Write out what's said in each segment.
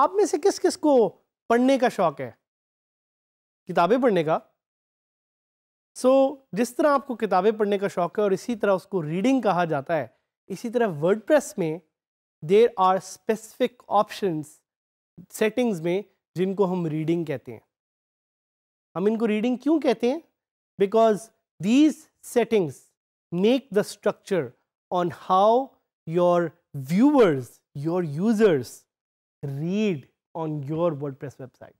आप में से किस किस को पढ़ने का शौक है किताबें पढ़ने का सो so, जिस तरह आपको किताबें पढ़ने का शौक है और इसी तरह उसको रीडिंग कहा जाता है इसी तरह वर्ड में there are specific option settings में जिनको हम रीडिंग कहते हैं हम इनको रीडिंग क्यों कहते हैं because these settings make the structure how your viewers your users read on your WordPress website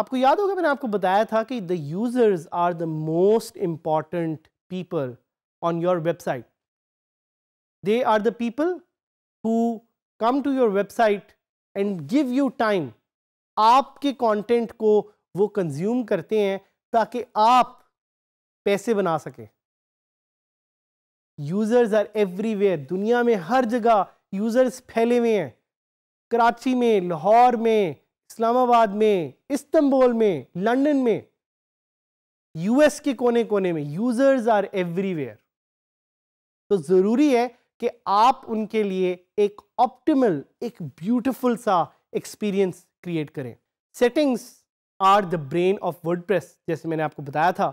आपको याद होगा मैंने आपको बताया था कि the users are the most important people on your website they are the people who come to your website and give you time आपके content को वो कंज्यूम करते हैं ताकि आप पैसे बना सकें यूज़र्स आर एवरीवेयर दुनिया में हर जगह यूज़र्स फैले हुए हैं कराची में लाहौर में इस्लामाबाद में इस्तंबुल में लंदन में यूएस के कोने कोने में यूजर्स आर एवरीवेयर तो जरूरी है कि आप उनके लिए एक ऑप्टिमल एक ब्यूटीफुल सा एक्सपीरियंस क्रिएट करें settings are the brain of WordPress जैसे मैंने आपको बताया था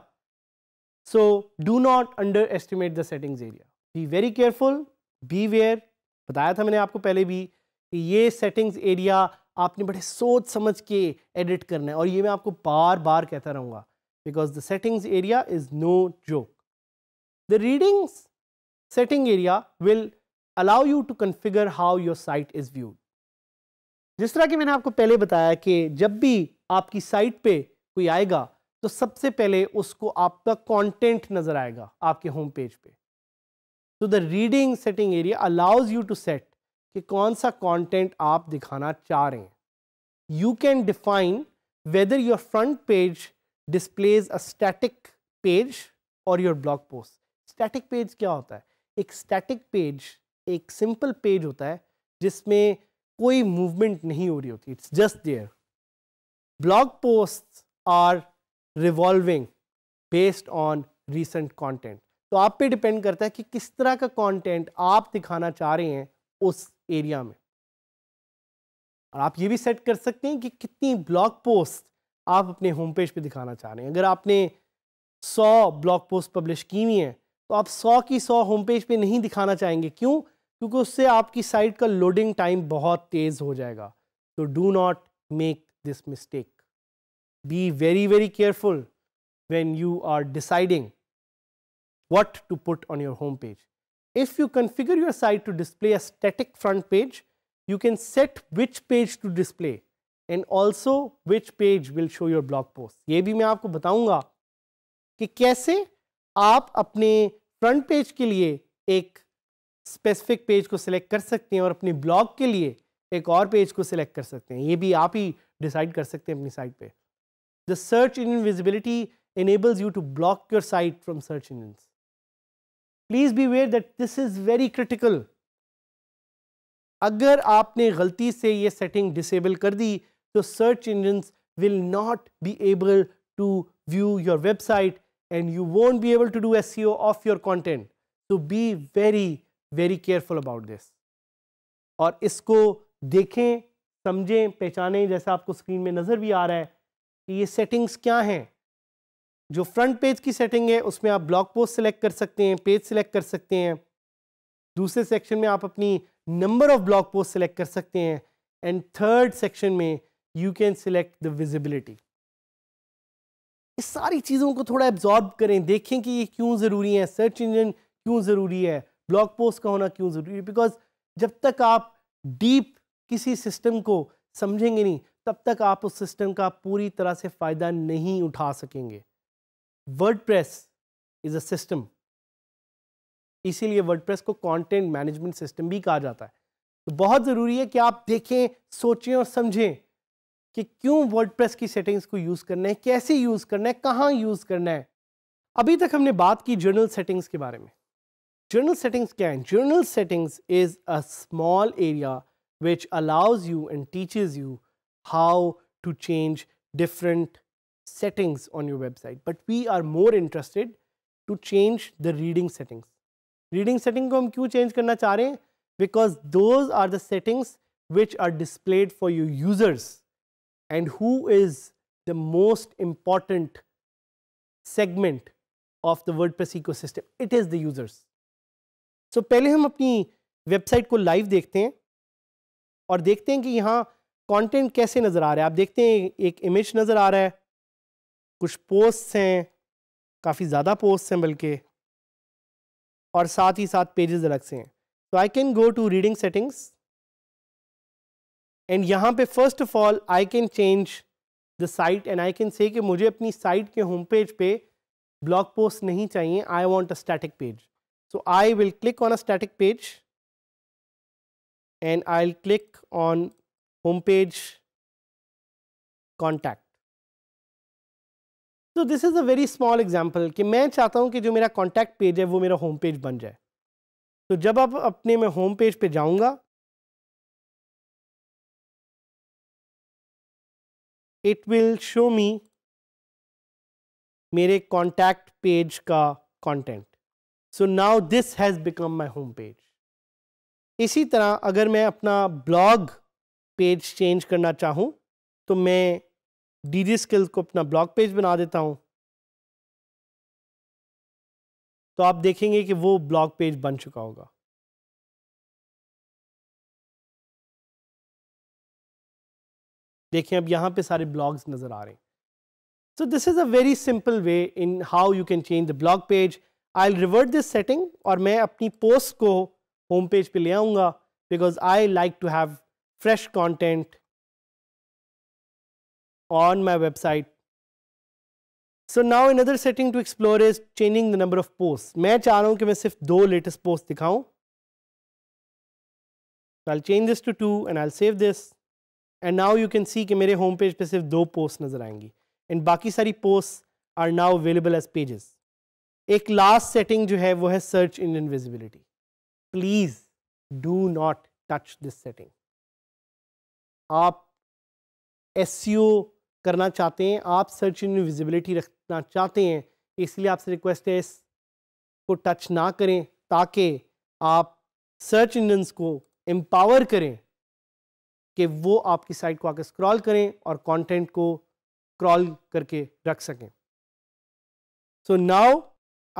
so do not underestimate the settings area be very careful be aware बताया था मैंने आपको पहले भी कि ये सेटिंग्स एरिया आपने बड़े सोच समझ के एडिट करना है और ये मैं आपको बार बार कहता रहूँगा because the settings area is no joke the readings setting area will allow you to configure how your site is viewed जिस तरह की मैंने आपको पहले बताया कि जब भी आपकी साइट पे कोई आएगा तो सबसे पहले उसको आपका कंटेंट नज़र आएगा आपके होम पेज पे तो the reading setting area allows you to set कि कौन सा कंटेंट आप दिखाना चाह रहे हैं you can define whether your front page displays a static page और your blog post static page क्या होता है एक स्टैटिक पेज एक सिंपल पेज होता है जिसमें कोई मूवमेंट नहीं हो रही होती it's just there blog post are revolving based on recent content तो आप पे डिपेंड करता है कि किस तरह का कंटेंट आप दिखाना चाह रहे हैं उस एरिया में और आप ये भी सेट कर सकते हैं कि कितनी ब्लॉग पोस्ट आप अपने होम पेज पे दिखाना चाह रहे हैं अगर आपने 100 ब्लॉग पोस्ट पब्लिश की हुई हैं तो आप 100 की 100 होम पेज पे नहीं दिखाना चाहेंगे क्यों क्योंकि उससे आपकी साइट का लोडिंग टाइम बहुत तेज़ हो जाएगा तो do not make this mistake be very very careful you are deciding deciding to put on your home page If you configure your site to display a static front page, you can set which page to display and also which page will show your blog post. ये भी मैं आपको बताऊंगा कि कैसे आप अपने front page के लिए एक स्पेसिफिक पेज को सिलेक्ट कर सकते हैं और अपने ब्लॉग के लिए एक और पेज को सिलेक्ट कर सकते हैं ये भी आप ही डिसाइड कर सकते हैं अपनी साइट पे the search engine visibility enables you to block your site from search engines. Please be aware that this is very critical अगर आपने गलती से ये सेटिंग डिसेबल कर दी तो search engines will not be able to view your website and you won't be able to do S of your content तो be very very careful about this और इसको देखें समझें पहचानें जैसा आपको स्क्रीन में नज़र भी आ रहा है कि ये सेटिंग्स क्या हैं जो फ्रंट पेज की सेटिंग है उसमें आप ब्लॉग पोस्ट सेलेक्ट कर सकते हैं पेज सेलेक्ट कर सकते हैं दूसरे सेक्शन में आप अपनी number of blog post select कर सकते हैं एंड थर्ड सेक्शन में you can select the visibility इस सारी चीज़ों को थोड़ा एब्जॉर्ब करें देखें कि ये क्यों ज़रूरी है सर्च इंजन क्यों ज़रूरी है ब्लॉग पोस्ट का होना क्यों ज़रूरी है बिकॉज जब तक आप डीप किसी सिस्टम को समझेंगे नहीं तब तक आप उस सिस्टम का पूरी तरह से फ़ायदा नहीं उठा सकेंगे वर्डप्रेस इज अ सिस्टम इसीलिए वर्डप्रेस को कंटेंट मैनेजमेंट सिस्टम भी कहा जाता है तो बहुत ज़रूरी है कि आप देखें सोचें और समझें कि क्यों वर्डप्रेस की सेटिंग्स को यूज़ करना है कैसे यूज़ करना है कहाँ यूज़ करना है अभी तक हमने बात की जर्नल सेटिंग्स के बारे में जर्नल सेटिंग्स क्या है general settings is a small area which allows you and teaches you how to change different settings on your website, but we are more interested to change the reading settings. Reading setting ko hum kyu change karna cha rahe Because those are the settings which are displayed for your users and who is the most important segment of the WordPress ecosystem. It is the users. So pehle hum apni website ko live dekhte hain aur dekhte hain ki yahan content कैसे नज़र आ रहा है आप देखते हैं एक image नज़र आ रहा है कुछ पोस्ट हैं काफ़ी ज़्यादा पोस्ट हैं बल्कि और साथ ही साथ पेजेस अलग से हैं तो I can go to reading settings and यहाँ पे first of all I can change the site and I can say कि मुझे अपनी साइट के होम पेज पे ब्लॉग पोस्ट नहीं चाहिए I want a static page so I will click on a static page and I will click on home page contact तो this is a very small example कि मैं चाहता हूँ कि जो मेरा कॉन्टैक्ट पेज है वो मेरा होम पेज बन जाए तो जब आप अपने मैं होम पेज पे जाऊंगा इट विल शो मी मेरे कॉन्टैक्ट पेज का content so now this has become my home page इसी तरह अगर मैं अपना ब्लॉग पेज चेंज करना चाहूँ तो मैं डी डी स्किल्स को अपना ब्लॉग पेज बना देता हूँ तो आप देखेंगे कि वो ब्लॉग पेज बन चुका होगा देखें अब यहां पे सारे ब्लॉग्स नज़र आ रहे हैं so this is a very simple way in how you can change the blog page I revert this setting और मैं अपनी पोस्ट को होम पेज पे ले आऊंगा because I like to have fresh content on my website. So now another setting to explore is changing the number of posts. मैं चाह रहा हूँ कि मैं सिर्फ दो latest posts दिखाऊँ. So I'll change this to two and I'll save this. And now you can see कि मेरे home page पे सिर्फ दो posts नज़र आएंगी. And बाकी सारी posts are now available as pages. एक last setting जो है वो है search engine visibility. Please do not touch this setting. आप SEO करना चाहते हैं आप सर्च इंजन विजिबिलिटी रखना चाहते हैं इसलिए आपसे रिक्वेस्ट है इसको टच ना करें ताकि आप सर्च इंजन को एम्पावर करें कि वो आपकी साइट को आकर स्क्रॉल करें और कंटेंट को क्रॉल करके रख सकें so now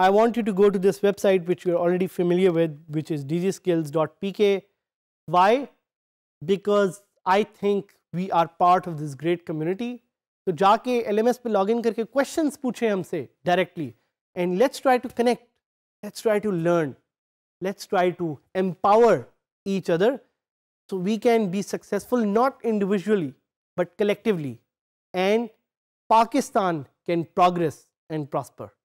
I want you to go to this website which you are already familiar with which is D G skills dot P K why because I think we are part of this great community तो जाके L M S पे log in करके question पूछे हमसे directly and let's try to connect let's try to learn let's try to empower each other so we can be successful not individually but collectively and Pakistan can progress and prosper